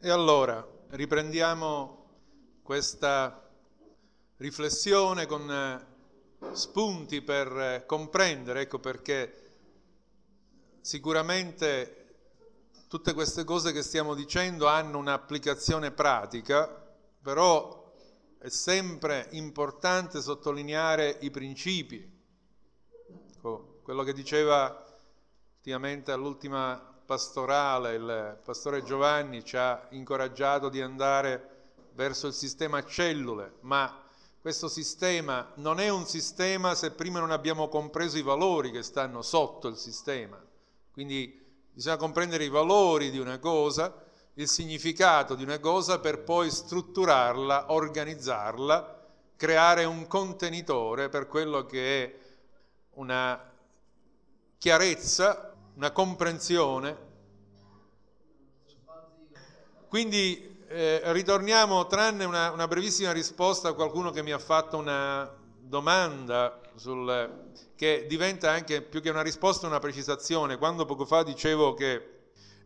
E allora riprendiamo questa riflessione con eh, spunti per eh, comprendere, ecco perché sicuramente tutte queste cose che stiamo dicendo hanno un'applicazione pratica, però è sempre importante sottolineare i principi. Ecco, quello che diceva ultimamente all'ultima pastorale, il pastore Giovanni ci ha incoraggiato di andare verso il sistema cellule, ma questo sistema non è un sistema se prima non abbiamo compreso i valori che stanno sotto il sistema. Quindi bisogna comprendere i valori di una cosa, il significato di una cosa per poi strutturarla, organizzarla, creare un contenitore per quello che è una chiarezza una comprensione. Quindi eh, ritorniamo, tranne una, una, brevissima risposta a qualcuno che mi ha fatto una domanda sul, che diventa anche più che una risposta una precisazione. Quando poco fa dicevo che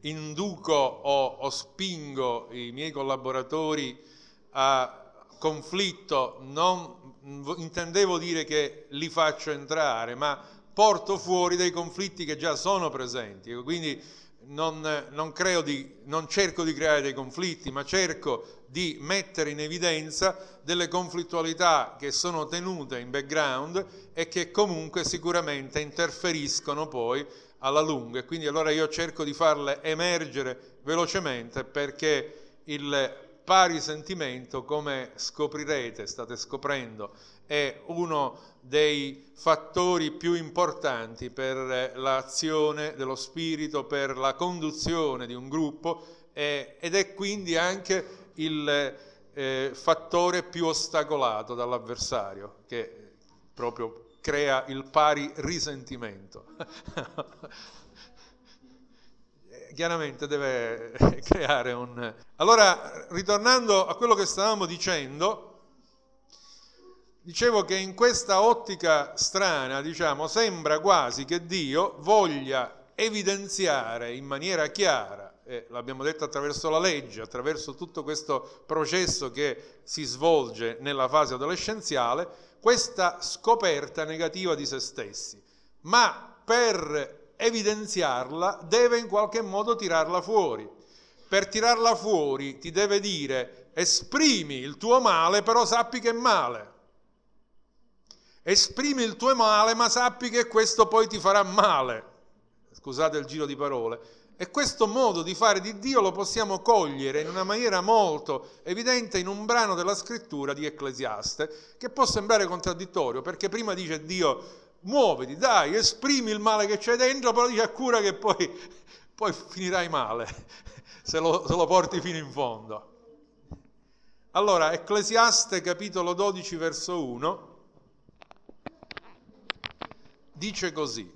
induco o, o spingo i miei collaboratori a conflitto, non intendevo dire che li faccio entrare, ma porto fuori dei conflitti che già sono presenti. Ecco, quindi non, non, di, non, cerco di creare dei conflitti, ma cerco di mettere in evidenza delle conflittualità che sono tenute in background e che comunque sicuramente interferiscono poi alla lunga. E quindi allora io cerco di farle emergere velocemente perché il pari sentimento, come scoprirete, state scoprendo è uno dei fattori più importanti per eh, l'azione dello spirito, per la conduzione di un gruppo eh, ed è quindi anche il eh, fattore più ostacolato dall'avversario che proprio crea il pari risentimento. Chiaramente deve creare un... Allora, ritornando a quello che stavamo dicendo, dicevo che in questa ottica strana, diciamo, sembra quasi che Dio voglia evidenziare in maniera chiara, e l'abbiamo detto attraverso la legge, attraverso tutto questo processo che si svolge nella fase adolescenziale, questa scoperta negativa di se stessi, ma per evidenziarla deve in qualche modo tirarla fuori. Per tirarla fuori ti deve dire esprimi il tuo male, però sappi che è male esprimi il tuo male, ma sappi che questo poi ti farà male. Scusate il giro di parole. E questo modo di fare di Dio lo possiamo cogliere in una maniera molto evidente in un brano della scrittura di Ecclesiaste, che può sembrare contraddittorio, perché prima dice Dio muoviti, dai, esprimi il male che c'è dentro, però dice a cura che poi, poi finirai male, se lo, se lo porti fino in fondo. Allora, Ecclesiaste capitolo 12 verso 1 dice così,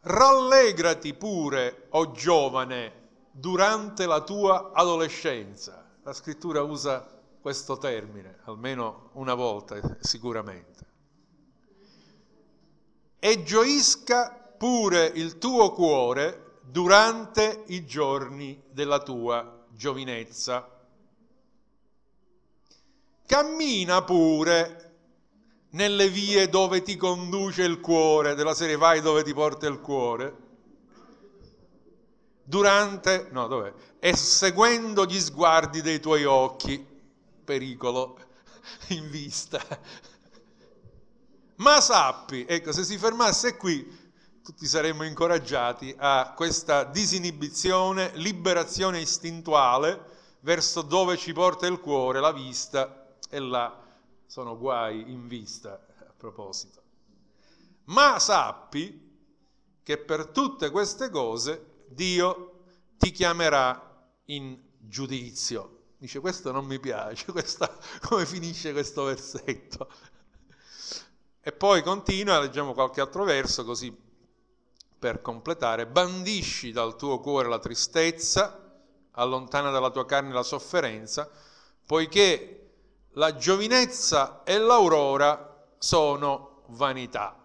rallegrati pure, o oh giovane, durante la tua adolescenza. La scrittura usa questo termine, almeno una volta sicuramente. E gioisca pure il tuo cuore durante i giorni della tua giovinezza. Cammina pure nelle vie dove ti conduce il cuore, della serie vai dove ti porta il cuore, durante, no, dov'è? E seguendo gli sguardi dei tuoi occhi, pericolo in vista. Ma sappi, ecco, se si fermasse qui, tutti saremmo incoraggiati a questa disinibizione, liberazione istintuale verso dove ci porta il cuore, la vista e la sono guai in vista a proposito. Ma sappi che per tutte queste cose Dio ti chiamerà in giudizio. Dice questo non mi piace, questa, come finisce questo versetto. E poi continua, leggiamo qualche altro verso così per completare. Bandisci dal tuo cuore la tristezza, allontana dalla tua carne la sofferenza, poiché la giovinezza e l'aurora sono vanità.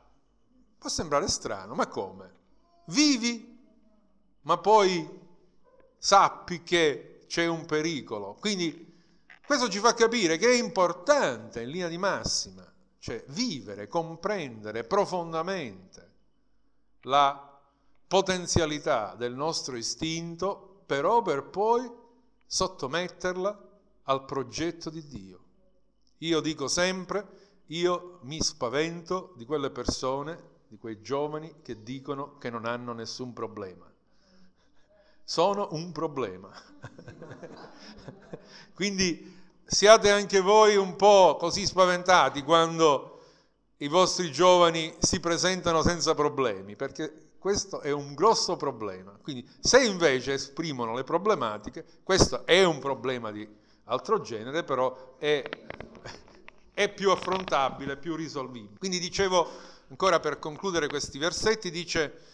Può sembrare strano, ma come? Vivi, ma poi sappi che c'è un pericolo. Quindi questo ci fa capire che è importante in linea di massima, cioè vivere, comprendere profondamente la potenzialità del nostro istinto, però per poi sottometterla al progetto di Dio. Io dico sempre, io mi spavento di quelle persone, di quei giovani che dicono che non hanno nessun problema. Sono un problema. Quindi siate anche voi un po' così spaventati quando i vostri giovani si presentano senza problemi, perché questo è un grosso problema. Quindi se invece esprimono le problematiche, questo è un problema di altro genere, però è è più affrontabile, più risolvibile. Quindi dicevo, ancora per concludere questi versetti, dice,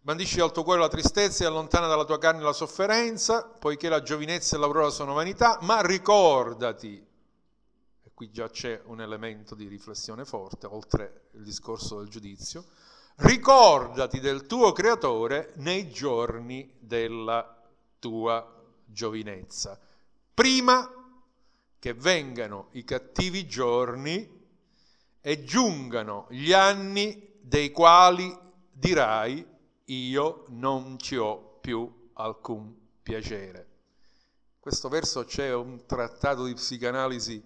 bandisci dal tuo cuore la tristezza e allontana dalla tua carne la sofferenza, poiché la giovinezza e l'aurora sono vanità, ma ricordati, e qui già c'è un elemento di riflessione forte, oltre il discorso del giudizio, ricordati del tuo creatore nei giorni della tua giovinezza. Prima che vengano i cattivi giorni e giungano gli anni dei quali dirai io non ci ho più alcun piacere. questo verso c'è un trattato di psicanalisi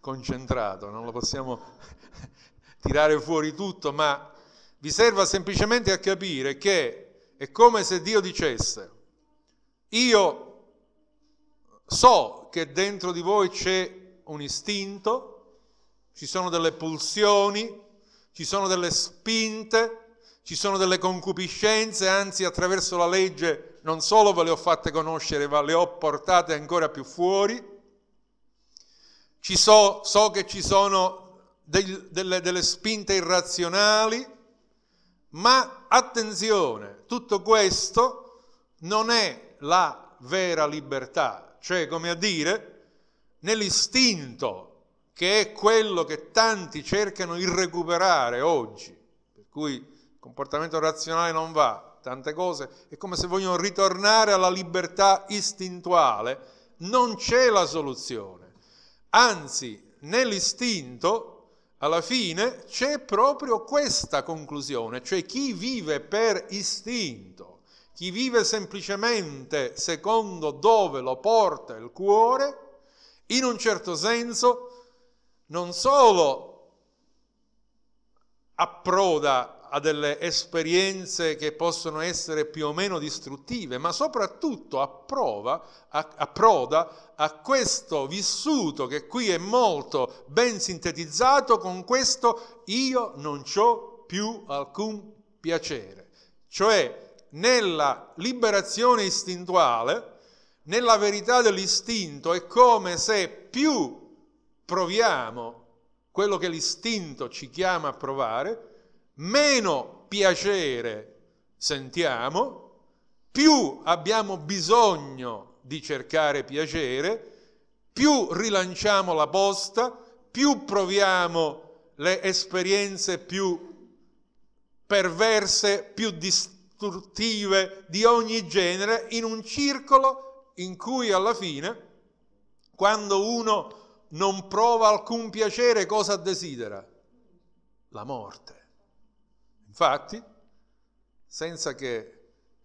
concentrato, non lo possiamo tirare fuori tutto, ma vi serva semplicemente a capire che è come se Dio dicesse, io so che dentro di voi c'è un istinto, ci sono delle pulsioni, ci sono delle spinte, ci sono delle concupiscenze, anzi attraverso la legge non solo ve le ho fatte conoscere, ma le ho portate ancora più fuori. Ci so, so che ci sono del, delle, delle spinte irrazionali, ma attenzione, tutto questo non è la vera libertà, cioè come a dire nell'istinto che è quello che tanti cercano di recuperare oggi, per cui il comportamento razionale non va, tante cose, è come se vogliono ritornare alla libertà istintuale, non c'è la soluzione, anzi nell'istinto alla fine c'è proprio questa conclusione, cioè chi vive per istinto chi vive semplicemente secondo dove lo porta il cuore, in un certo senso non solo approda a delle esperienze che possono essere più o meno distruttive, ma soprattutto approva, approda a questo vissuto che qui è molto ben sintetizzato con questo io non ho più alcun piacere, cioè nella liberazione istintuale, nella verità dell'istinto, è come se più proviamo quello che l'istinto ci chiama a provare, meno piacere sentiamo, più abbiamo bisogno di cercare piacere, più rilanciamo la posta, più proviamo le esperienze più perverse, più dis- costruttive di ogni genere in un circolo in cui alla fine, quando uno non prova alcun piacere, cosa desidera? La morte. Infatti, senza che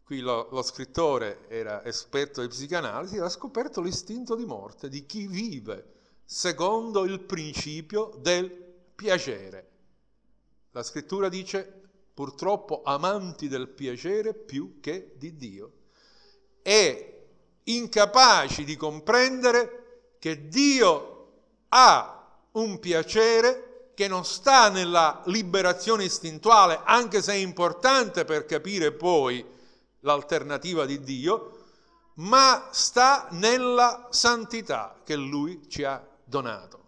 qui lo, lo, scrittore era esperto di psicanalisi, ha scoperto l'istinto di morte di chi vive secondo il principio del piacere. La scrittura dice purtroppo amanti del piacere più che di Dio e incapaci di comprendere che Dio ha un piacere che non sta nella liberazione istintuale, anche se è importante per capire poi l'alternativa di Dio, ma sta nella santità che Lui ci ha donato.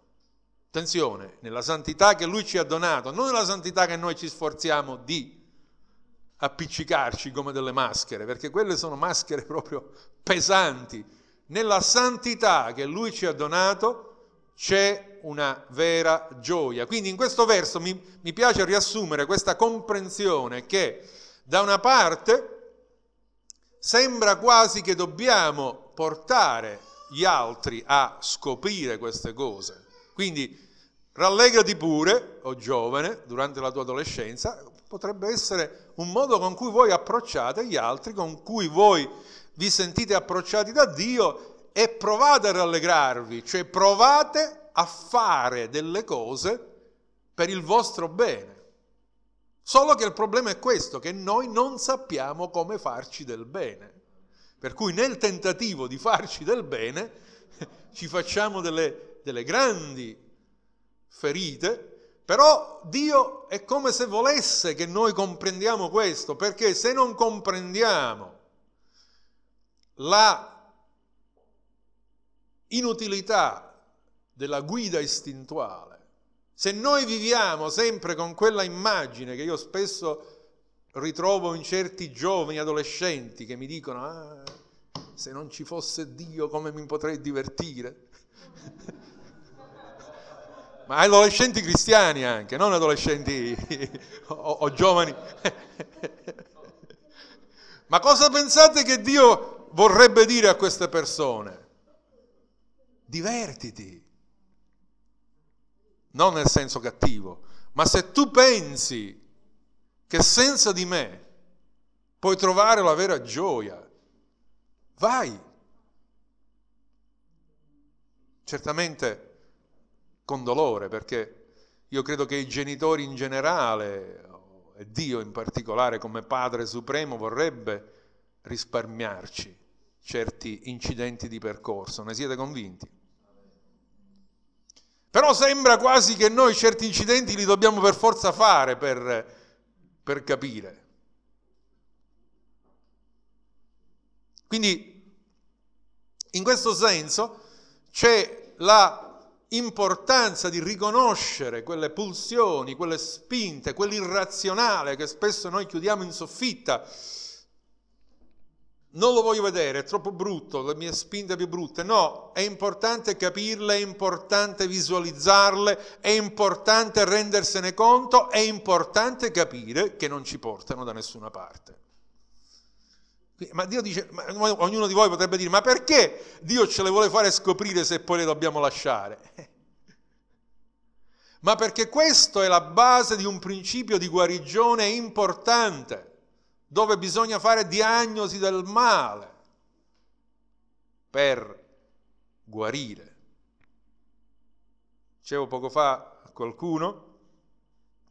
Attenzione, nella santità che Lui ci ha donato, non nella santità che noi ci sforziamo di appiccicarci come delle maschere, perché quelle sono maschere proprio pesanti. Nella santità che Lui ci ha donato c'è una vera gioia. Quindi in questo verso mi, mi piace riassumere questa comprensione che da una parte sembra quasi che dobbiamo portare gli altri a scoprire queste cose, quindi rallegrati pure, o oh giovane, durante la tua adolescenza, potrebbe essere un modo con cui voi approcciate gli altri, con cui voi vi sentite approcciati da Dio e provate a rallegrarvi, cioè provate a fare delle cose per il vostro bene. Solo che il problema è questo, che noi non sappiamo come farci del bene. Per cui nel tentativo di farci del bene ci facciamo delle delle grandi ferite, però Dio è come se volesse che noi comprendiamo questo, perché se non comprendiamo la inutilità della guida istintuale, se noi viviamo sempre con quella immagine che io spesso ritrovo in certi giovani adolescenti che mi dicono, ah, se non ci fosse Dio come mi potrei divertire? ma adolescenti cristiani anche, non adolescenti o, o giovani. ma cosa pensate che Dio vorrebbe dire a queste persone? Divertiti, non nel senso cattivo, ma se tu pensi che senza di me puoi trovare la vera gioia, vai. Certamente con dolore, perché io credo che i genitori in generale, e Dio in particolare come Padre Supremo, vorrebbe risparmiarci certi incidenti di percorso, ne siete convinti? Però sembra quasi che noi certi incidenti li dobbiamo per forza fare per, per capire. Quindi, in questo senso, c'è la importanza di riconoscere quelle pulsioni, quelle spinte, quell'irrazionale che spesso noi chiudiamo in soffitta. Non lo voglio vedere, è troppo brutto, le mie spinte più brutte. No, è importante capirle, è importante visualizzarle, è importante rendersene conto, è importante capire che non ci portano da nessuna parte. Ma Dio dice, ma ognuno di voi potrebbe dire, ma perché Dio ce le vuole fare scoprire se poi le dobbiamo lasciare? ma perché questa è la base di un principio di guarigione importante, dove bisogna fare diagnosi del male per guarire. Dicevo poco fa a qualcuno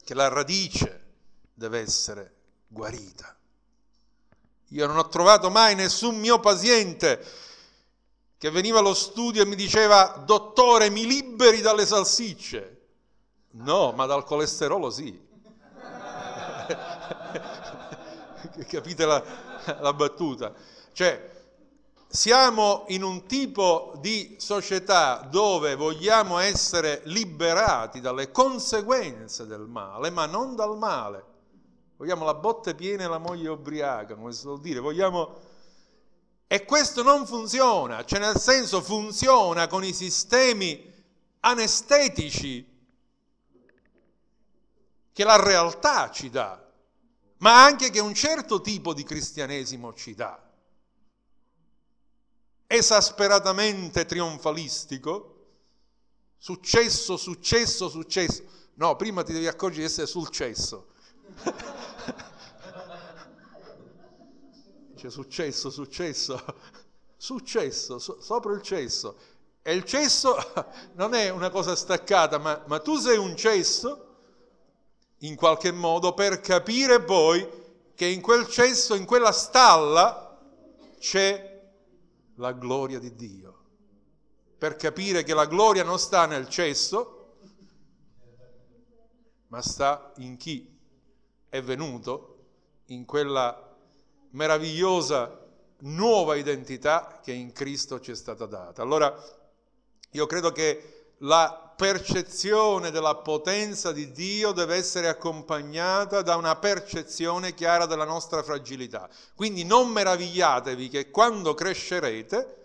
che la radice deve essere guarita. Io non ho trovato mai nessun mio paziente che veniva allo studio e mi diceva, dottore, mi liberi dalle salsicce. No, ma dal colesterolo sì. Capite la, la battuta? Cioè, siamo in un tipo di società dove vogliamo essere liberati dalle conseguenze del male, ma non dal male vogliamo la botte piena e la moglie ubriaca, come si vuol dire, vogliamo... E questo non funziona, cioè nel senso funziona con i sistemi anestetici che la realtà ci dà, ma anche che un certo tipo di cristianesimo ci dà. Esasperatamente trionfalistico, successo, successo, successo. No, prima ti devi accorgere di essere successo. Dice successo, successo, successo, so, sopra il cesso. E il cesso non è una cosa staccata, ma, ma tu sei un cesso in qualche modo per capire poi che in quel cesso, in quella stalla c'è la gloria di Dio. Per capire che la gloria non sta nel cesso, ma sta in chi è venuto in quella meravigliosa nuova identità che in Cristo ci è stata data. Allora io credo che la percezione della potenza di Dio deve essere accompagnata da una percezione chiara della nostra fragilità. Quindi non meravigliatevi che quando crescerete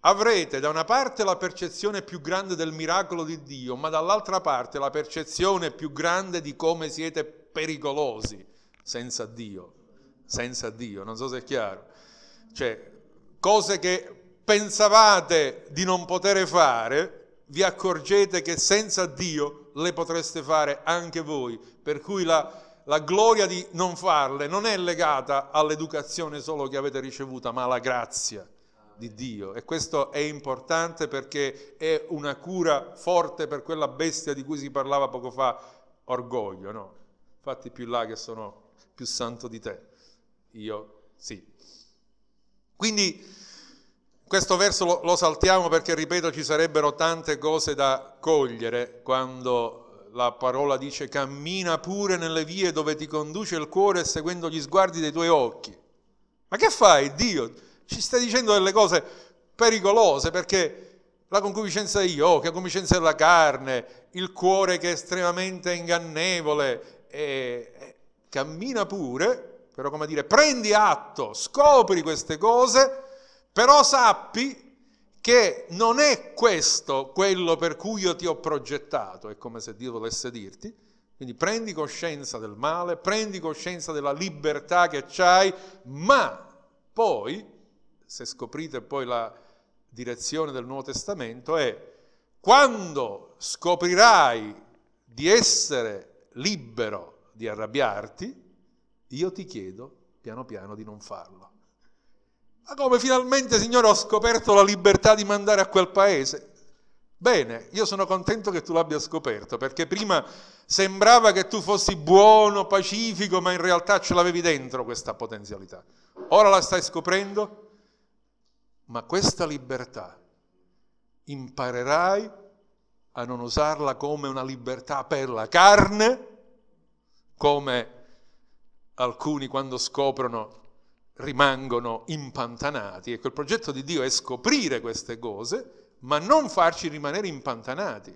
avrete da una parte la percezione più grande del miracolo di Dio, ma dall'altra parte la percezione più grande di come siete pericolosi senza Dio, senza Dio, non so se è chiaro. Cioè, cose che pensavate di non poter fare, vi accorgete che senza Dio le potreste fare anche voi, per cui la, la gloria di non farle non è legata all'educazione solo che avete ricevuta, ma alla grazia di Dio e questo è importante perché è una cura forte per quella bestia di cui si parlava poco fa, orgoglio, no? fatti più là che sono più santo di te. Io sì. Quindi questo verso lo, lo saltiamo perché, ripeto, ci sarebbero tante cose da cogliere quando la parola dice cammina pure nelle vie dove ti conduce il cuore seguendo gli sguardi dei tuoi occhi. Ma che fai, Dio? Ci stai dicendo delle cose pericolose perché la concupiscenza degli occhi, oh, la concupiscenza della carne, il cuore che è estremamente ingannevole, e cammina pure, però come dire, prendi atto, scopri queste cose, però sappi che non è questo quello per cui io ti ho progettato, è come se Dio volesse dirti. Quindi prendi coscienza del male, prendi coscienza della libertà che hai, ma poi, se scoprite poi la direzione del Nuovo Testamento, è quando scoprirai di essere libero di arrabbiarti, io ti chiedo piano piano di non farlo. Ma come finalmente, Signore, ho scoperto la libertà di mandare a quel paese? Bene, io sono contento che tu l'abbia scoperto, perché prima sembrava che tu fossi buono, pacifico, ma in realtà ce l'avevi dentro questa potenzialità. Ora la stai scoprendo, ma questa libertà imparerai a non usarla come una libertà per la carne, come alcuni quando scoprono rimangono impantanati. Ecco, il progetto di Dio è scoprire queste cose, ma non farci rimanere impantanati.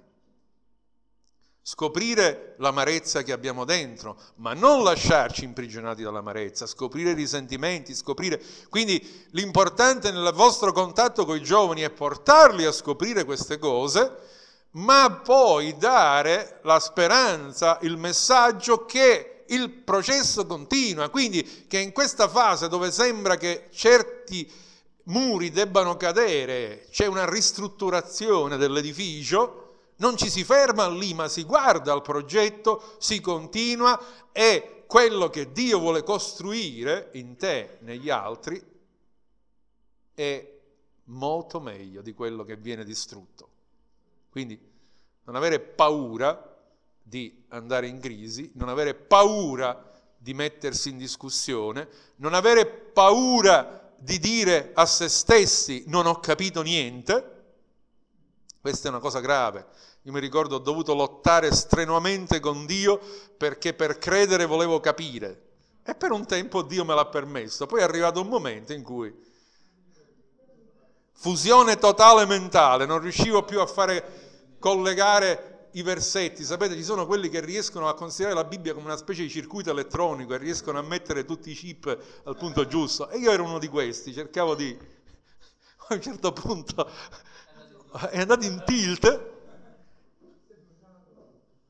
Scoprire l'amarezza che abbiamo dentro, ma non lasciarci imprigionati dall'amarezza, scoprire i risentimenti, scoprire... Quindi l'importante nel vostro contatto con i giovani è portarli a scoprire queste cose, ma poi dare la speranza, il messaggio che il processo continua, quindi che in questa fase dove sembra che certi muri debbano cadere, c'è una ristrutturazione dell'edificio, non ci si ferma lì, ma si guarda al progetto, si continua e quello che Dio vuole costruire in te, negli altri, è molto meglio di quello che viene distrutto. Quindi non avere paura di andare in crisi, non avere paura di mettersi in discussione, non avere paura di dire a se stessi non ho capito niente, questa è una cosa grave. Io mi ricordo ho dovuto lottare strenuamente con Dio perché per credere volevo capire. E per un tempo Dio me l'ha permesso. Poi è arrivato un momento in cui fusione totale mentale, non riuscivo più a fare collegare i versetti, sapete ci sono quelli che riescono a considerare la Bibbia come una specie di circuito elettronico e riescono a mettere tutti i chip al punto giusto e io ero uno di questi, cercavo di a un certo punto è andato in tilt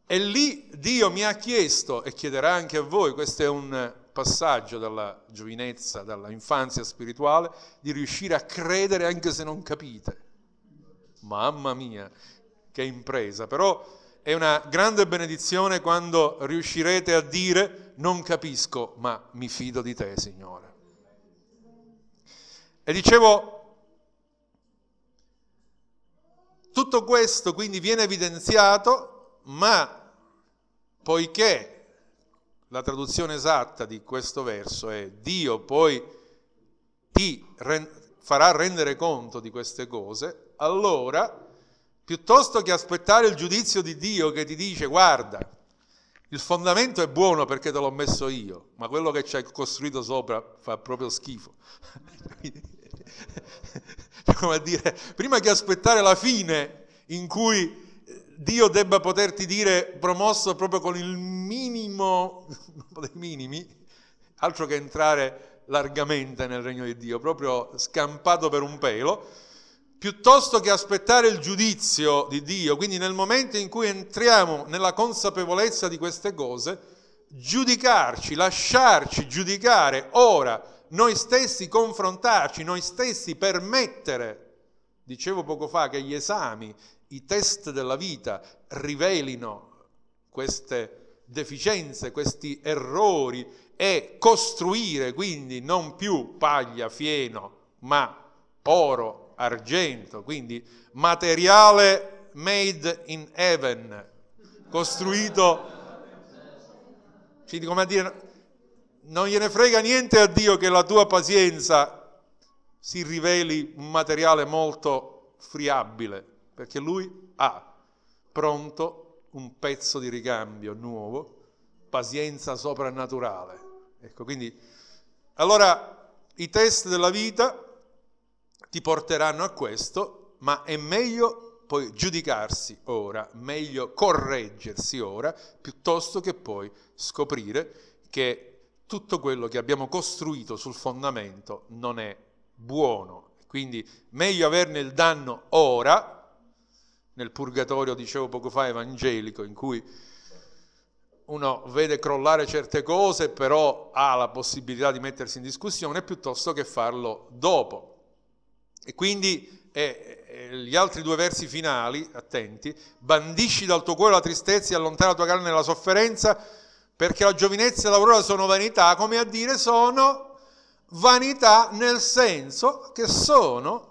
e lì Dio mi ha chiesto e chiederà anche a voi, questo è un passaggio dalla giovinezza, dalla infanzia spirituale, di riuscire a credere anche se non capite. Mamma mia, che impresa! Però è una grande benedizione quando riuscirete a dire non capisco, ma mi fido di te, Signore. E dicevo, tutto questo quindi viene evidenziato, ma poiché la traduzione esatta di questo verso è Dio poi ti rend- farà rendere conto di queste cose, allora piuttosto che aspettare il giudizio di Dio che ti dice guarda, il fondamento è buono perché te l'ho messo io, ma quello che ci hai costruito sopra fa proprio schifo. Come a dire, prima che aspettare la fine in cui Dio debba poterti dire promosso proprio con il minimo dei minimi, altro che entrare largamente nel regno di Dio, proprio scampato per un pelo, piuttosto che aspettare il giudizio di Dio. Quindi nel momento in cui entriamo nella consapevolezza di queste cose, giudicarci, lasciarci giudicare ora noi stessi, confrontarci noi stessi, permettere, dicevo poco fa, che gli esami i test della vita rivelino queste deficienze, questi errori e costruire quindi non più paglia, fieno, ma oro, argento, quindi materiale made in heaven, costruito, quindi come a dire, non gliene frega niente a Dio che la tua pazienza si riveli un materiale molto friabile, perché lui ha pronto un pezzo di ricambio nuovo, pazienza soprannaturale. Ecco, quindi allora i test della vita ti porteranno a questo, ma è meglio poi giudicarsi ora, meglio correggersi ora, piuttosto che poi scoprire che tutto quello che abbiamo costruito sul fondamento non è buono. Quindi meglio averne il danno ora nel purgatorio, dicevo poco fa, evangelico, in cui uno vede crollare certe cose, però ha la possibilità di mettersi in discussione piuttosto che farlo dopo. E quindi eh, eh, gli altri due versi finali, attenti, bandisci dal tuo cuore la tristezza e allontana la tua carne dalla sofferenza, perché la giovinezza e l'aurora sono vanità, come a dire sono vanità nel senso che sono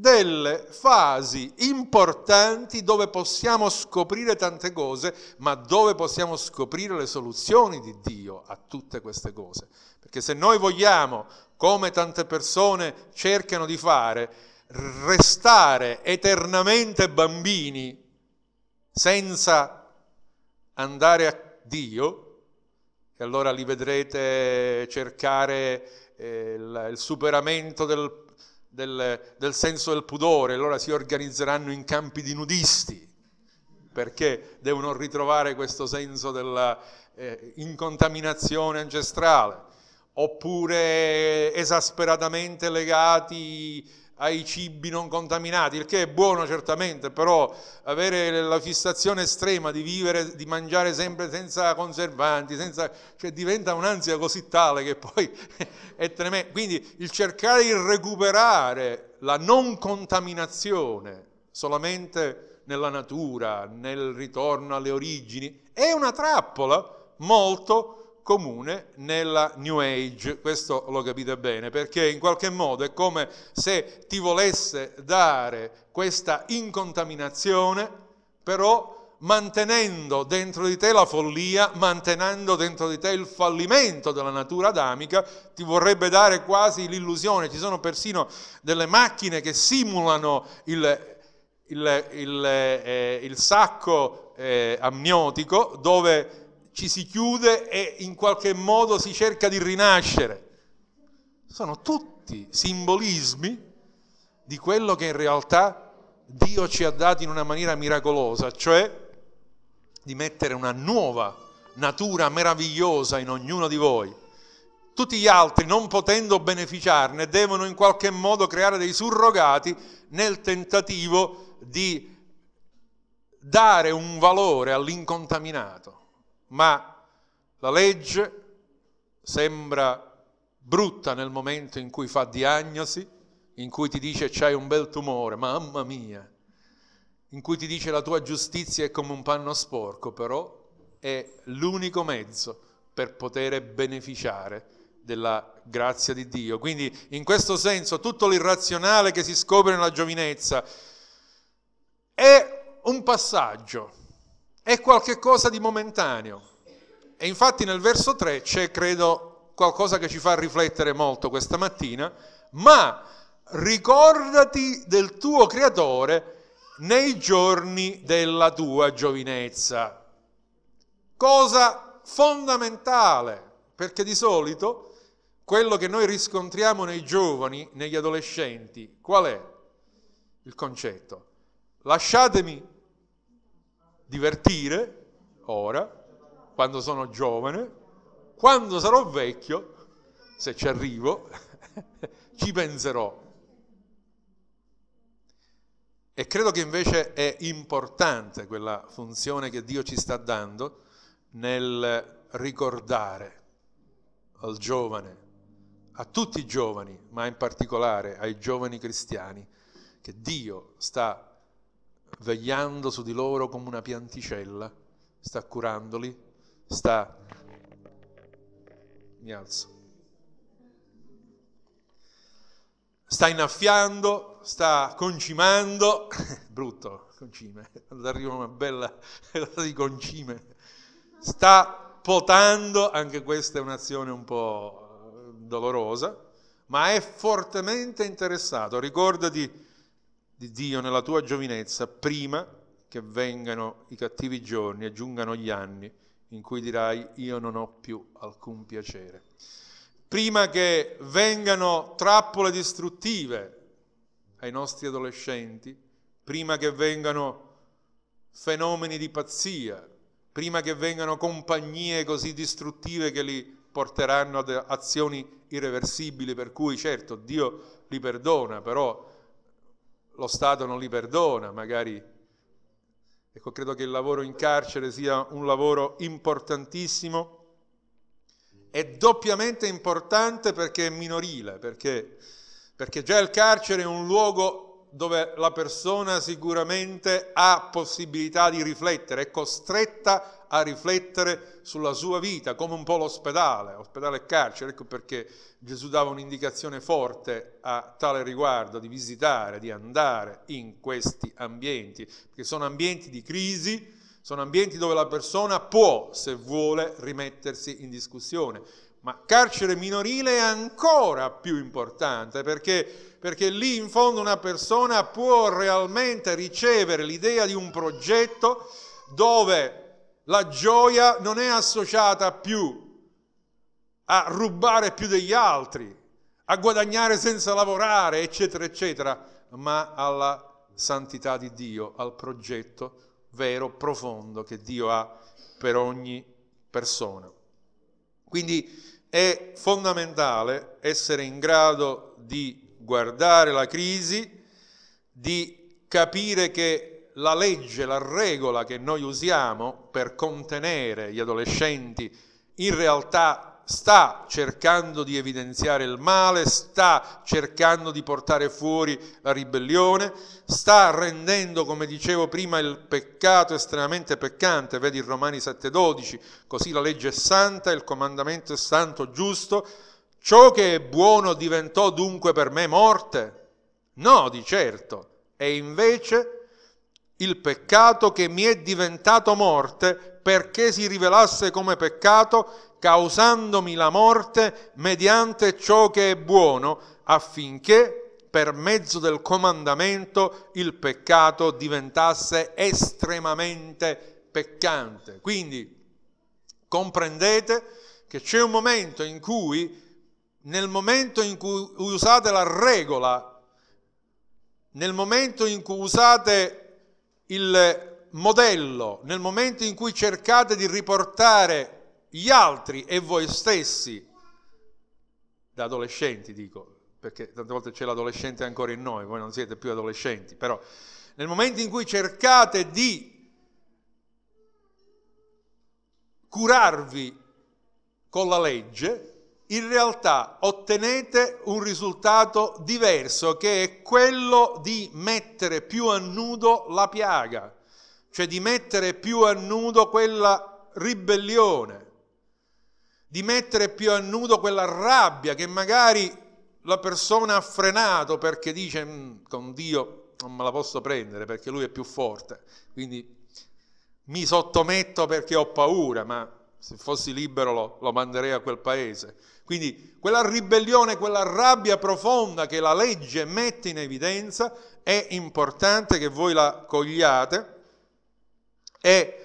delle fasi importanti dove possiamo scoprire tante cose, ma dove possiamo scoprire le soluzioni di Dio a tutte queste cose. Perché se noi vogliamo, come tante persone cercano di fare, restare eternamente bambini senza andare a Dio, e allora li vedrete cercare eh, il, il superamento del del, del senso del pudore, allora si organizzeranno in campi di nudisti perché devono ritrovare questo senso dell'incontaminazione eh, ancestrale, oppure esasperatamente legati ai cibi non contaminati, il che è buono certamente, però avere la fissazione estrema di vivere, di mangiare sempre senza conservanti, senza, cioè diventa un'ansia così tale che poi è tremendo. Quindi il cercare di recuperare la non contaminazione solamente nella natura, nel ritorno alle origini, è una trappola molto comune nella New Age, questo lo capite bene, perché in qualche modo è come se ti volesse dare questa incontaminazione, però mantenendo dentro di te la follia, mantenendo dentro di te il fallimento della natura adamica, ti vorrebbe dare quasi l'illusione, ci sono persino delle macchine che simulano il, il, il, eh, il sacco eh, amniotico dove ci si chiude e in qualche modo si cerca di rinascere. Sono tutti simbolismi di quello che in realtà Dio ci ha dato in una maniera miracolosa, cioè di mettere una nuova natura meravigliosa in ognuno di voi. Tutti gli altri, non potendo beneficiarne, devono in qualche modo creare dei surrogati nel tentativo di dare un valore all'incontaminato ma la legge sembra brutta nel momento in cui fa diagnosi, in cui ti dice c'hai un bel tumore, mamma mia, in cui ti dice la tua giustizia è come un panno sporco, però è l'unico mezzo per poter beneficiare della grazia di Dio. Quindi in questo senso tutto l'irrazionale che si scopre nella giovinezza è un passaggio è qualcosa di momentaneo. E infatti nel verso 3 c'è, credo, qualcosa che ci fa riflettere molto questa mattina, ma ricordati del tuo creatore nei giorni della tua giovinezza. Cosa fondamentale, perché di solito quello che noi riscontriamo nei giovani, negli adolescenti, qual è il concetto? Lasciatemi divertire ora, quando sono giovane, quando sarò vecchio, se ci arrivo, ci penserò. E credo che invece è importante quella funzione che Dio ci sta dando nel ricordare al giovane, a tutti i giovani, ma in particolare ai giovani cristiani, che Dio sta vegliando su di loro come una pianticella, sta curandoli, sta... mi alzo. Sta innaffiando, sta concimando, brutto, concime, quando arriva una bella cosa di concime, sta potando, anche questa è un'azione un po' dolorosa, ma è fortemente interessato. Ricordati di Dio nella tua giovinezza prima che vengano i cattivi giorni e giungano gli anni in cui dirai io non ho più alcun piacere. Prima che vengano trappole distruttive ai nostri adolescenti, prima che vengano fenomeni di pazzia, prima che vengano compagnie così distruttive che li porteranno ad azioni irreversibili, per cui certo Dio li perdona, però lo Stato non li perdona, magari. Ecco, credo che il lavoro in carcere sia un lavoro importantissimo. È doppiamente importante perché è minorile, perché, perché già il carcere è un luogo dove la persona sicuramente ha possibilità di riflettere, è costretta a riflettere sulla sua vita, come un po' l'ospedale, ospedale e carcere, ecco perché Gesù dava un'indicazione forte a tale riguardo, di visitare, di andare in questi ambienti, che sono ambienti di crisi, sono ambienti dove la persona può, se vuole, rimettersi in discussione ma carcere minorile è ancora più importante perché, perché, lì in fondo una persona può realmente ricevere l'idea di un progetto dove la gioia non è associata più a rubare più degli altri, a guadagnare senza lavorare, eccetera, eccetera, ma alla santità di Dio, al progetto vero, profondo che Dio ha per ogni persona. Quindi è fondamentale essere in grado di guardare la crisi, di capire che la legge, la regola che noi usiamo per contenere gli adolescenti in realtà sta cercando di evidenziare il male, sta cercando di portare fuori la ribellione, sta rendendo, come dicevo prima, il peccato estremamente peccante, vedi Romani 7:12, così la legge è santa, il comandamento è santo, giusto, ciò che è buono diventò dunque per me morte? No, di certo, e invece il peccato che mi è diventato morte perché si rivelasse come peccato causandomi la morte mediante ciò che è buono, affinché per mezzo del comandamento il peccato diventasse estremamente peccante. Quindi comprendete che c'è un momento in cui, nel momento in cui usate la regola, nel momento in cui usate il modello, nel momento in cui cercate di riportare gli altri e voi stessi, da adolescenti dico, perché tante volte c'è l'adolescente ancora in noi, voi non siete più adolescenti, però nel momento in cui cercate di curarvi con la legge, in realtà ottenete un risultato diverso che è quello di mettere più a nudo la piaga, cioè di mettere più a nudo quella ribellione di mettere più a nudo quella rabbia che magari la persona ha frenato perché dice mm, con Dio non me la posso prendere perché lui è più forte, quindi mi sottometto perché ho paura, ma se fossi libero lo, lo manderei a quel paese. Quindi quella ribellione, quella rabbia profonda che la legge mette in evidenza è importante che voi la cogliate e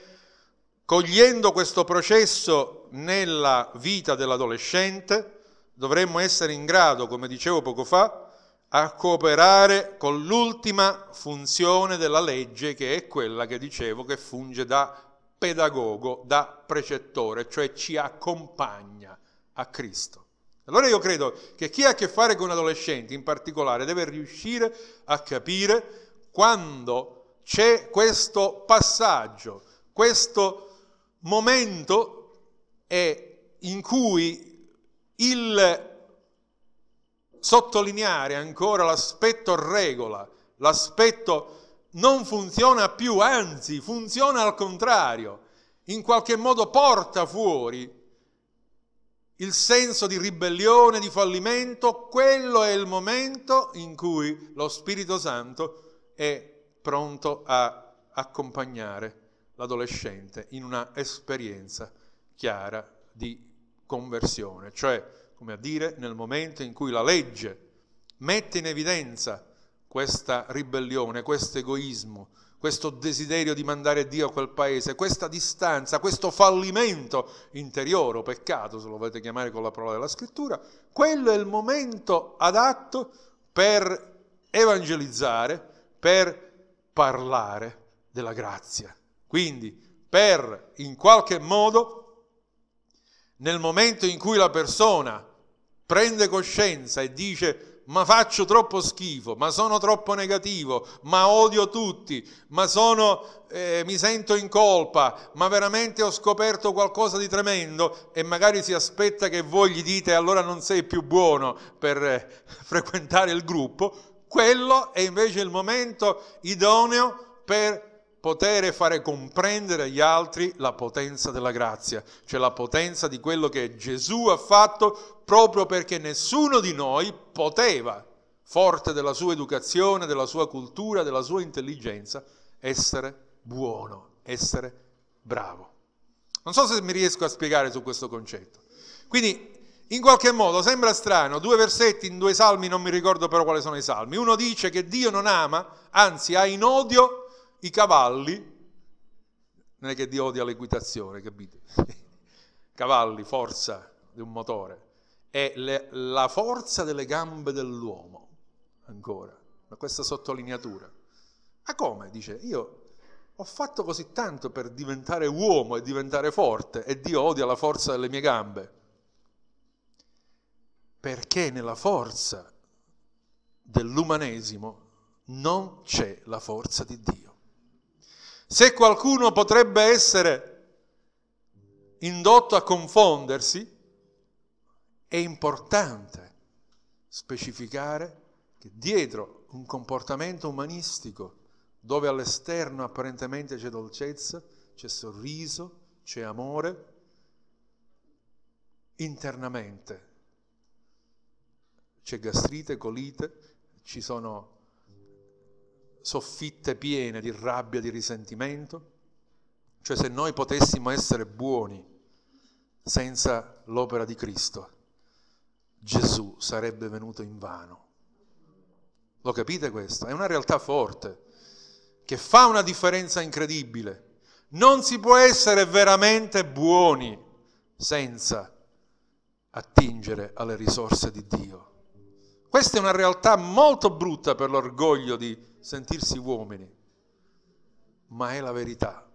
cogliendo questo processo nella vita dell'adolescente, dovremmo essere in grado, come dicevo poco fa, a cooperare con l'ultima funzione della legge, che è quella che dicevo che funge da pedagogo, da precettore, cioè ci accompagna a Cristo. Allora io credo che chi ha a che fare con adolescenti in particolare deve riuscire a capire quando c'è questo passaggio, questo momento e in cui il sottolineare ancora l'aspetto regola, l'aspetto non funziona più, anzi funziona al contrario, in qualche modo porta fuori il senso di ribellione, di fallimento, quello è il momento in cui lo Spirito Santo è pronto a accompagnare l'adolescente in una esperienza chiara di conversione, cioè, come a dire, nel momento in cui la legge mette in evidenza questa ribellione, questo egoismo, questo desiderio di mandare Dio a quel paese, questa distanza, questo fallimento interiore o peccato, se lo volete chiamare con la parola della scrittura, quello è il momento adatto per evangelizzare, per parlare della grazia. Quindi, per in qualche modo nel momento in cui la persona prende coscienza e dice ma faccio troppo schifo, ma sono troppo negativo, ma odio tutti, ma sono, eh, mi sento in colpa, ma veramente ho scoperto qualcosa di tremendo e magari si aspetta che voi gli dite allora non sei più buono per eh, frequentare il gruppo, quello è invece il momento idoneo per potere fare comprendere agli altri la potenza della grazia, cioè la potenza di quello che Gesù ha fatto proprio perché nessuno di noi poteva, forte della sua educazione, della sua cultura, della sua intelligenza, essere buono, essere bravo. Non so se mi riesco a spiegare su questo concetto. Quindi, in qualche modo, sembra strano, due versetti in due salmi, non mi ricordo però quali sono i salmi. Uno dice che Dio non ama, anzi ha in odio i cavalli, non è che Dio odia l'equitazione, capite? cavalli, forza di un motore, è le, la forza delle gambe dell'uomo, ancora, questa sottolineatura. Ma come? Dice, io ho fatto così tanto per diventare uomo e diventare forte e Dio odia la forza delle mie gambe. Perché nella forza dell'umanesimo non c'è la forza di Dio. Se qualcuno potrebbe essere indotto a confondersi, è importante specificare che dietro un comportamento umanistico, dove all'esterno apparentemente c'è dolcezza, c'è sorriso, c'è amore, internamente c'è gastrite, colite, ci sono soffitte piene di rabbia, di risentimento? Cioè se noi potessimo essere buoni senza l'opera di Cristo, Gesù sarebbe venuto in vano. Lo capite questo? È una realtà forte che fa una differenza incredibile. Non si può essere veramente buoni senza attingere alle risorse di Dio. Questa è una realtà molto brutta per l'orgoglio di sentirsi uomini, ma è la verità.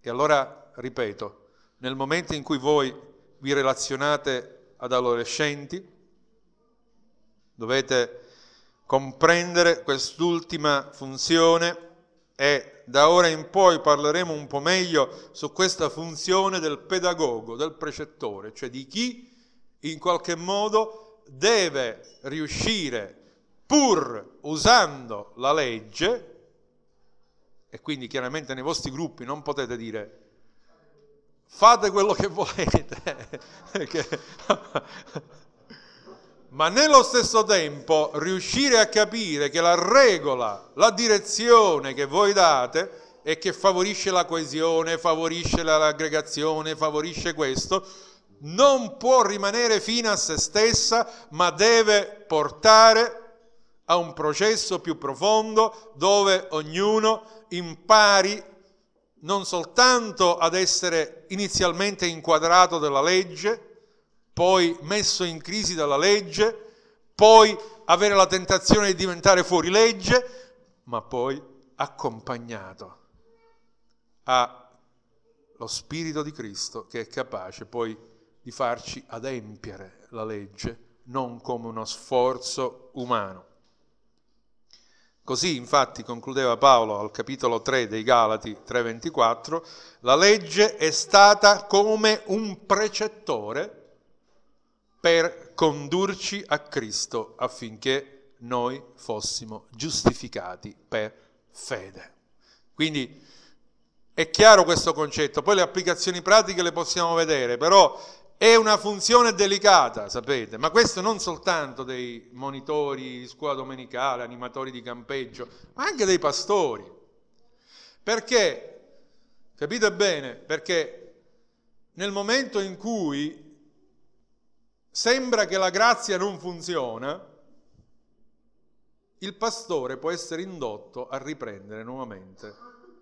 E allora, ripeto, nel momento in cui voi vi relazionate ad adolescenti, dovete comprendere quest'ultima funzione e da ora in poi parleremo un po' meglio su questa funzione del pedagogo, del precettore, cioè di chi in qualche modo deve riuscire a pur usando la legge, e quindi chiaramente nei vostri gruppi non potete dire fate quello che volete, ma nello stesso tempo riuscire a capire che la regola, la direzione che voi date e che favorisce la coesione, favorisce l'aggregazione, favorisce questo, non può rimanere fine a se stessa, ma deve portare a un processo più profondo dove ognuno impari non soltanto ad essere inizialmente inquadrato dalla legge, poi messo in crisi dalla legge, poi avere la tentazione di diventare fuori legge, ma poi accompagnato allo Spirito di Cristo che è capace poi di farci adempiere la legge, non come uno sforzo umano. Così infatti concludeva Paolo al capitolo 3 dei Galati 3:24, la legge è stata come un precettore per condurci a Cristo affinché noi fossimo giustificati per fede. Quindi è chiaro questo concetto, poi le applicazioni pratiche le possiamo vedere, però è una funzione delicata, sapete, ma questo non soltanto dei monitori di scuola domenicale, animatori di campeggio, ma anche dei pastori. Perché, capite bene, perché nel momento in cui sembra che la grazia non funziona, il pastore può essere indotto a riprendere nuovamente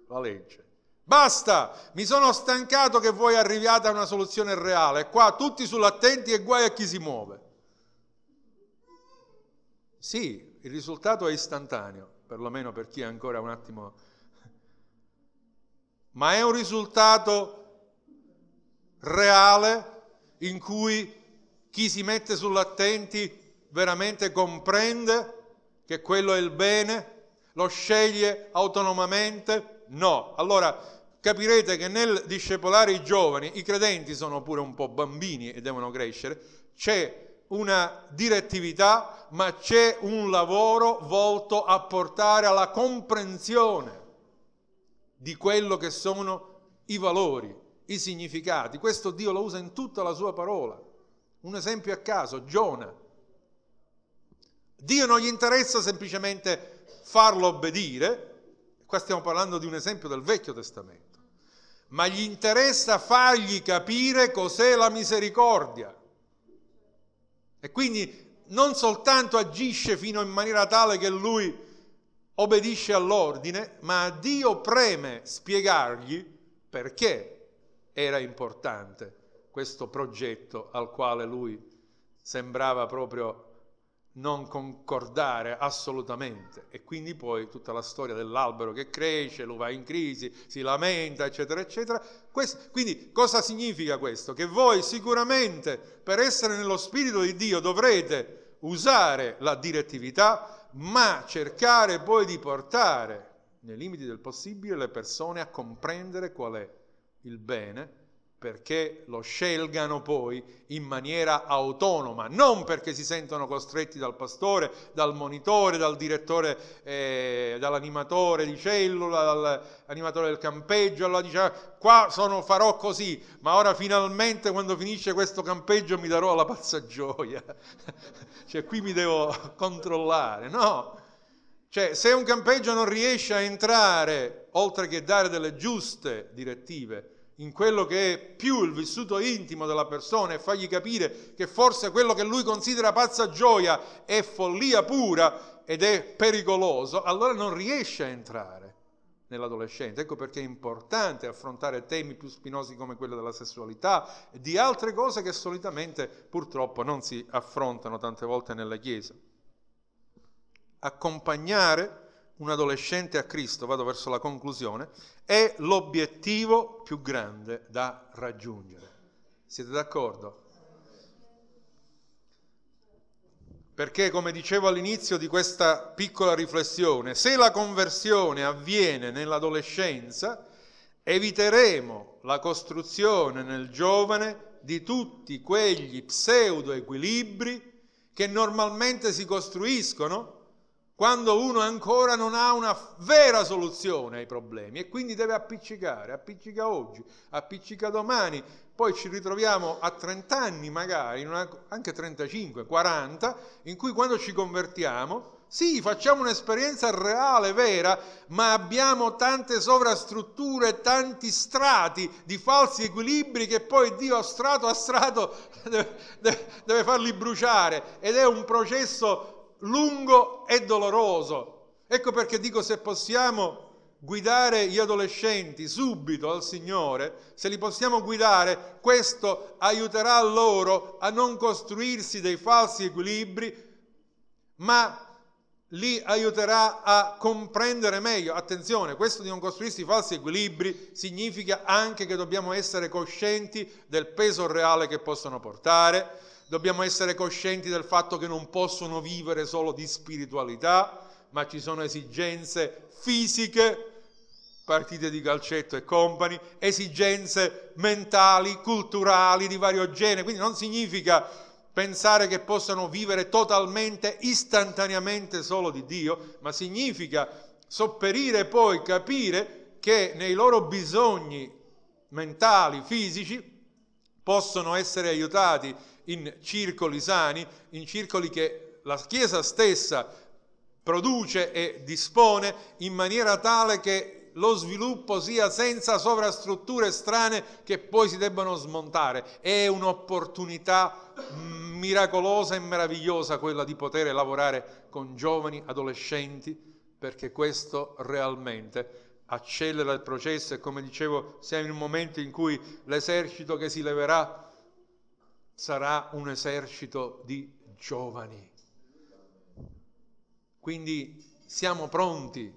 la legge. Basta, mi sono stancato che voi arriviate a una soluzione reale. Qua tutti sull'attenti e guai a chi si muove. Sì, il risultato è istantaneo, perlomeno per chi è ancora un attimo... Ma è un risultato reale in cui chi si mette sull'attenti veramente comprende che quello è il bene, lo sceglie autonomamente? No. Allora, capirete che nel discepolare i giovani, i credenti sono pure un po' bambini e devono crescere, c'è una direttività, ma c'è un lavoro volto a portare alla comprensione di quello che sono i valori, i significati. Questo Dio lo usa in tutta la sua parola. Un esempio a caso, Giona. Dio non gli interessa semplicemente farlo obbedire, qua stiamo parlando di un esempio del Vecchio Testamento ma gli interessa fargli capire cos'è la misericordia. E quindi non soltanto agisce fino in maniera tale che lui obbedisce all'ordine, ma a Dio preme spiegargli perché era importante questo progetto al quale lui sembrava proprio non concordare assolutamente e quindi poi tutta la storia dell'albero che cresce, lo va in crisi, si lamenta, eccetera, eccetera. Questo, quindi cosa significa questo? Che voi sicuramente per essere nello Spirito di Dio dovrete usare la direttività, ma cercare poi di portare, nei limiti del possibile, le persone a comprendere qual è il bene perché lo scelgano poi in maniera autonoma, non perché si sentono costretti dal pastore, dal monitore, dal direttore, eh, dall'animatore di cellula, dall'animatore del campeggio, allora dice ah, qua sono, farò così, ma ora finalmente quando finisce questo campeggio mi darò la pazza gioia, cioè qui mi devo controllare, no? Cioè se un campeggio non riesce a entrare, oltre che dare delle giuste direttive, in quello che è più il vissuto intimo della persona e fargli capire che forse quello che lui considera pazza gioia è follia pura ed è pericoloso, allora non riesce a entrare nell'adolescente. Ecco perché è importante affrontare temi più spinosi come quello della sessualità e di altre cose che solitamente purtroppo non si affrontano tante volte nella Chiesa. Accompagnare un adolescente a Cristo, vado verso la conclusione, è l'obiettivo più grande da raggiungere. Siete d'accordo? Perché come dicevo all'inizio di questa piccola riflessione, se la conversione avviene nell'adolescenza, eviteremo la costruzione nel giovane di tutti quegli pseudo equilibri che normalmente si costruiscono quando uno ancora non ha una vera soluzione ai problemi e quindi deve appiccicare, appiccica oggi, appiccica domani, poi ci ritroviamo a 30 anni magari, anche 35, 40, in cui quando ci convertiamo, sì, facciamo un'esperienza reale, vera, ma abbiamo tante sovrastrutture, tanti strati di falsi equilibri che poi Dio a strato a strato deve, deve, farli bruciare ed è un processo lungo e doloroso. Ecco perché dico se possiamo guidare gli adolescenti subito al Signore, se li possiamo guidare, questo aiuterà loro a non costruirsi dei falsi equilibri, ma li aiuterà a comprendere meglio. Attenzione, questo di non costruirsi falsi equilibri significa anche che dobbiamo essere coscienti del peso reale che possono portare, dobbiamo essere coscienti del fatto che non possono vivere solo di spiritualità, ma ci sono esigenze fisiche, partite di calcetto e compagni, esigenze mentali, culturali di vario genere, quindi non significa pensare che possano vivere totalmente, istantaneamente solo di Dio, ma significa sopperire poi, capire che nei loro bisogni mentali, fisici, possono essere aiutati in circoli sani, in circoli che la Chiesa stessa produce e dispone in maniera tale che lo sviluppo sia senza sovrastrutture strane che poi si debbano smontare. È un'opportunità mm, miracolosa e meravigliosa quella di poter lavorare con giovani, adolescenti, perché questo realmente accelera il processo e come dicevo siamo in un momento in cui l'esercito che si leverà sarà un esercito di giovani. Quindi siamo pronti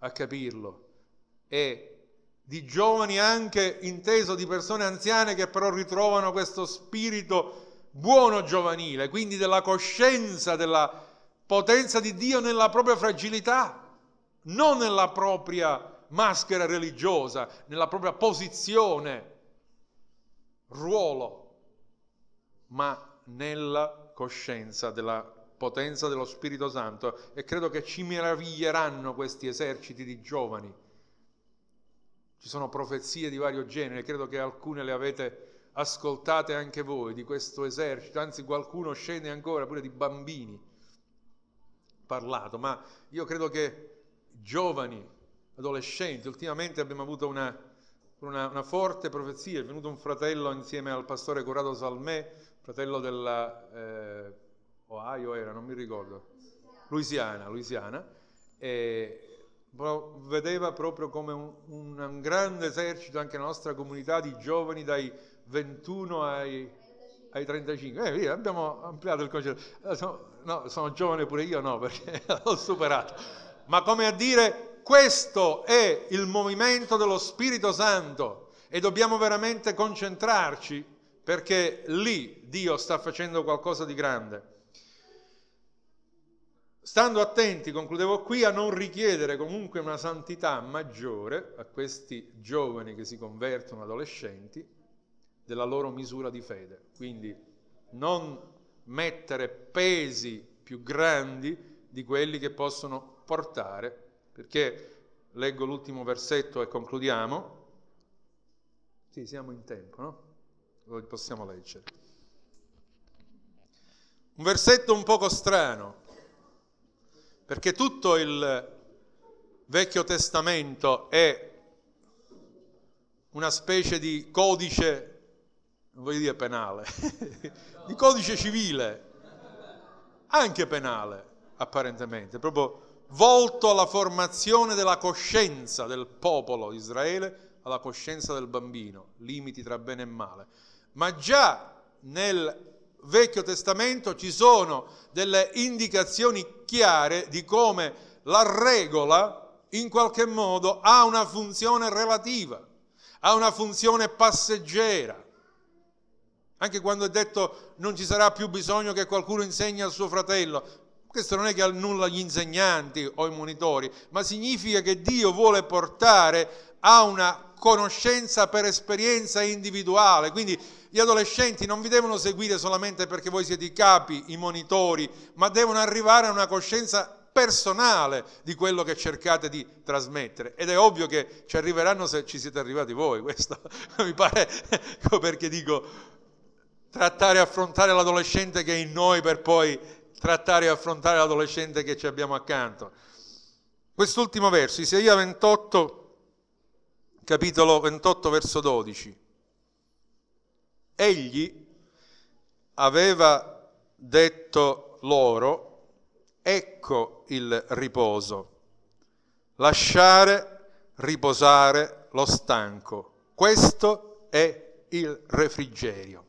a capirlo e di giovani anche inteso di persone anziane che però ritrovano questo spirito buono giovanile, quindi della coscienza della potenza di Dio nella propria fragilità, non nella propria maschera religiosa, nella propria posizione, ruolo ma nella coscienza della potenza dello Spirito Santo e credo che ci meraviglieranno questi eserciti di giovani. Ci sono profezie di vario genere, credo che alcune le avete ascoltate anche voi di questo esercito, anzi qualcuno scende ancora pure di bambini parlato, ma io credo che giovani, adolescenti, ultimamente abbiamo avuto una, una, una forte profezia, è venuto un fratello insieme al pastore Corrado Salmè fratello della eh, Ohio era, non mi ricordo, Louisiana, Louisiana, vedeva proprio come un, un, grande esercito anche la nostra comunità di giovani dai 21 ai, ai 35. Eh, via, abbiamo ampliato il concetto. Eh, no, sono giovane pure io, no, perché l'ho superato. Ma come a dire, questo è il movimento dello Spirito Santo e dobbiamo veramente concentrarci perché lì Dio sta facendo qualcosa di grande. Stando attenti, concludevo qui, a non richiedere comunque una santità maggiore a questi giovani che si convertono adolescenti della loro misura di fede. Quindi non mettere pesi più grandi di quelli che possono portare, perché leggo l'ultimo versetto e concludiamo. Sì, siamo in tempo, no? lo possiamo leggere. Un versetto un poco strano, perché tutto il Vecchio Testamento è una specie di codice, non voglio dire penale, di codice civile, anche penale apparentemente, proprio volto alla formazione della coscienza del popolo di Israele alla coscienza del bambino, limiti tra bene e male. Ma già nel Vecchio Testamento ci sono delle indicazioni chiare di come la regola in qualche modo ha una funzione relativa, ha una funzione passeggera. Anche quando è detto non ci sarà più bisogno che qualcuno insegni al suo fratello, questo non è che annulla gli insegnanti o i monitori, ma significa che Dio vuole portare a una conoscenza per esperienza individuale. Quindi gli adolescenti non vi devono seguire solamente perché voi siete i capi, i monitori, ma devono arrivare a una coscienza personale di quello che cercate di trasmettere. Ed è ovvio che ci arriveranno se ci siete arrivati voi, questo mi pare perché dico trattare e affrontare l'adolescente che è in noi per poi trattare e affrontare l'adolescente che ci abbiamo accanto. Quest'ultimo verso, Isaia 28, capitolo 28, verso 12. Egli aveva detto loro, ecco il riposo, lasciare riposare lo stanco. Questo è il refrigerio.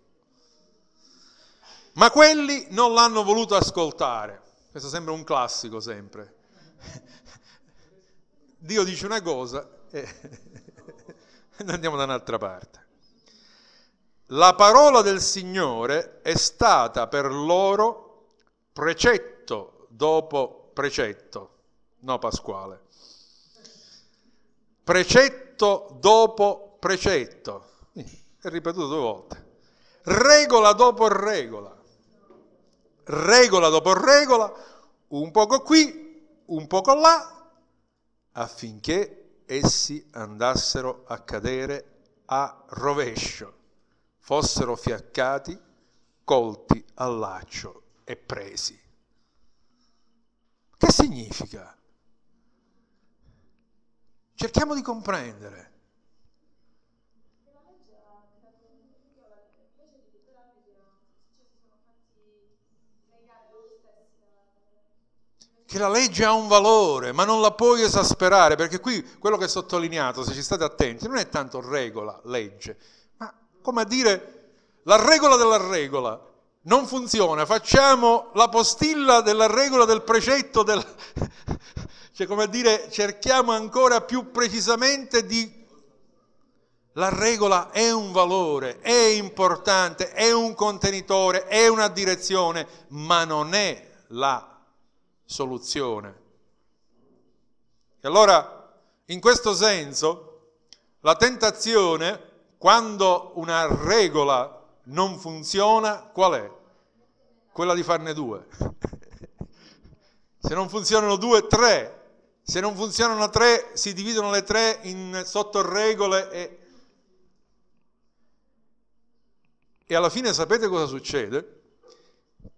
Ma quelli non l'hanno voluto ascoltare. Questo sembra un classico sempre. Dio dice una cosa e andiamo da un'altra parte. La parola del Signore è stata per loro precetto dopo precetto, no Pasquale, precetto dopo precetto, è ripetuto due volte, regola dopo regola, regola dopo regola, un poco qui, un poco là, affinché essi andassero a cadere a rovescio, fossero fiaccati, colti al laccio e presi. Che significa? Cerchiamo di comprendere. che la legge ha un valore, ma non la puoi esasperare, perché qui quello che è sottolineato, se ci state attenti, non è tanto regola, legge, ma come a dire la regola della regola non funziona, facciamo la postilla della regola del precetto, del... cioè come a dire cerchiamo ancora più precisamente di... La regola è un valore, è importante, è un contenitore, è una direzione, ma non è la soluzione. E allora, in questo senso, la tentazione, quando una regola non funziona, qual è? Quella di farne due. Se non funzionano due, tre. Se non funzionano tre, si dividono le tre in sottoregole e... E alla fine sapete cosa succede?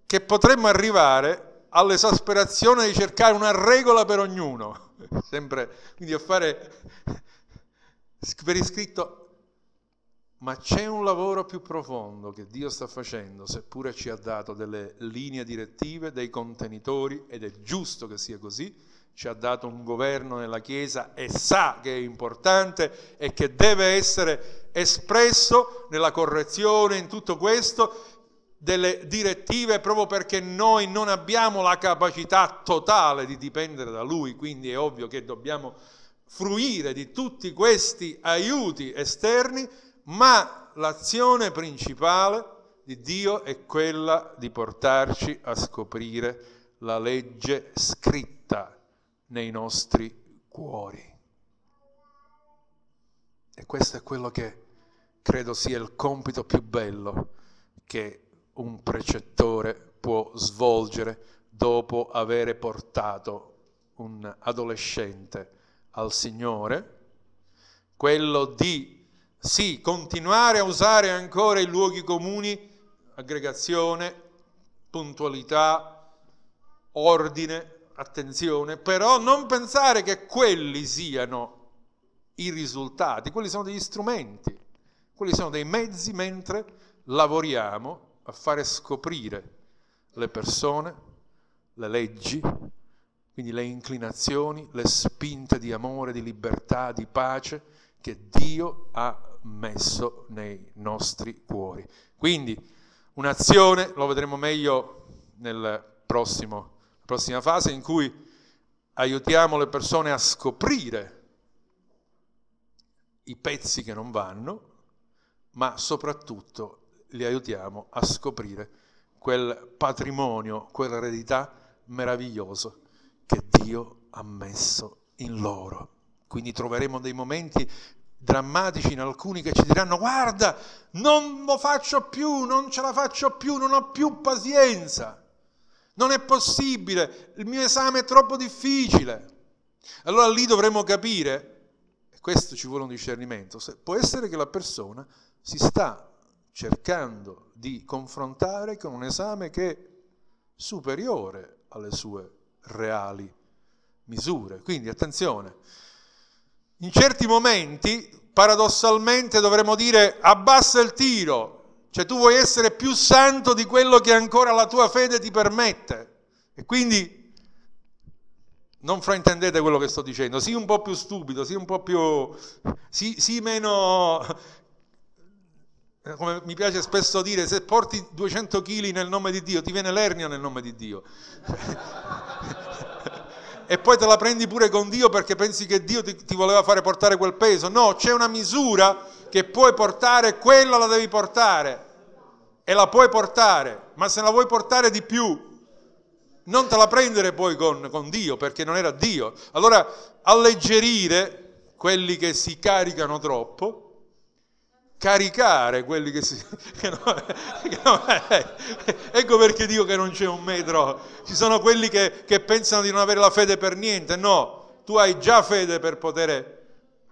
Che potremmo arrivare all'esasperazione di cercare una regola per ognuno, sempre, quindi a fare per iscritto, ma c'è un lavoro più profondo che Dio sta facendo, seppure ci ha dato delle linee direttive, dei contenitori, ed è giusto che sia così, ci ha dato un governo nella Chiesa e sa che è importante e che deve essere espresso nella correzione, in tutto questo, delle direttive proprio perché noi non abbiamo la capacità totale di dipendere da Lui, quindi è ovvio che dobbiamo fruire di tutti questi aiuti esterni, ma l'azione principale di Dio è quella di portarci a scoprire la legge scritta nei nostri cuori. E questo è quello che credo sia il compito più bello che un precettore può svolgere dopo avere portato un adolescente al Signore, quello di sì, continuare a usare ancora i luoghi comuni, aggregazione, puntualità, ordine, attenzione, però non pensare che quelli siano i risultati, quelli sono degli strumenti, quelli sono dei mezzi mentre lavoriamo a fare scoprire le persone, le leggi, quindi le inclinazioni, le spinte di amore, di libertà, di pace che Dio ha messo nei nostri cuori. Quindi un'azione, lo vedremo meglio nella prossima fase, in cui aiutiamo le persone a scoprire i pezzi che non vanno, ma soprattutto li aiutiamo a scoprire quel patrimonio, quell'eredità meravigliosa che Dio ha messo in loro. Quindi troveremo dei momenti drammatici in alcuni che ci diranno guarda, non lo faccio più, non ce la faccio più, non ho più pazienza, non è possibile, il mio esame è troppo difficile. Allora lì dovremo capire, e questo ci vuole un discernimento, se può essere che la persona si sta cercando di confrontare con un esame che è superiore alle sue reali misure. Quindi attenzione, in certi momenti paradossalmente dovremmo dire abbassa il tiro, cioè tu vuoi essere più santo di quello che ancora la tua fede ti permette. E quindi non fraintendete quello che sto dicendo, sii un po' più stupido, sii un po' più... sii, sii meno eh, come mi piace spesso dire, se porti 200 kg nel nome di Dio, ti viene l'ernia nel nome di Dio. e poi te la prendi pure con Dio perché pensi che Dio ti, ti, voleva fare portare quel peso. No, c'è una misura che puoi portare, quella la devi portare e la puoi portare, ma se la vuoi portare di più, non te la prendere poi con, con Dio perché non era Dio. Allora alleggerire quelli che si caricano troppo caricare quelli che si... Che non, che non, eh, ecco perché dico che non c'è un metro. Ci sono quelli che, che pensano di non avere la fede per niente. No, tu hai già fede per poter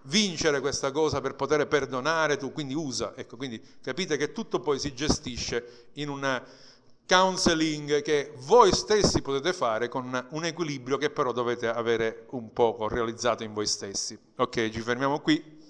vincere questa cosa, per poter perdonare, tu quindi usa. Ecco, quindi capite che tutto poi si gestisce in un counseling che voi stessi potete fare con un equilibrio che però dovete avere un po' realizzato in voi stessi. Ok, ci fermiamo qui.